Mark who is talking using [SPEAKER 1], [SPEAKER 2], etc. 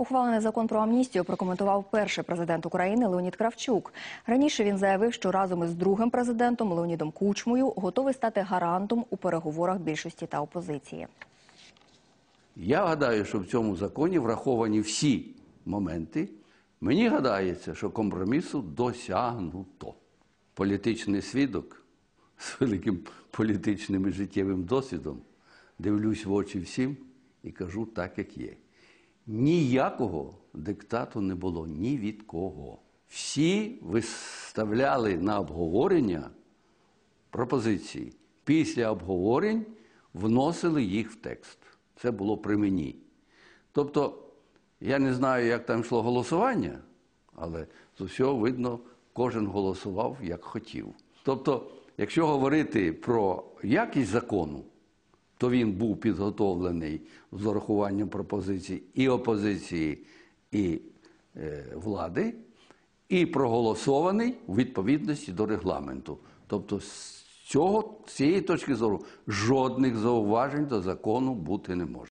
[SPEAKER 1] Ухвалений закон про амністію прокоментував перший президент України Леонід Кравчук. Раніше він заявив, що разом із другим президентом Леонідом Кучмою готовий стати гарантом у переговорах більшості та опозиції.
[SPEAKER 2] Я гадаю, що в цьому законі враховані всі моменти. Мені гадається, що компромісу досягнуто. Політичний свідок з великим політичним і життєвим досвідом дивлюсь в очі всім і кажу так, як є. Ніякого диктату не було ні від кого. Всі виставляли на обговорення пропозиції. Після обговорень вносили їх в текст. Це було при мені. Тобто, я не знаю, як там йшло голосування, але з усього видно, кожен голосував як хотів. Тобто, якщо говорити про якість закону, то він був підготовлений з урахуванням пропозицій і опозиції, і е, влади, і проголосований у відповідності до регламенту. Тобто, з цього з цієї точки зору жодних зауважень до закону бути не може.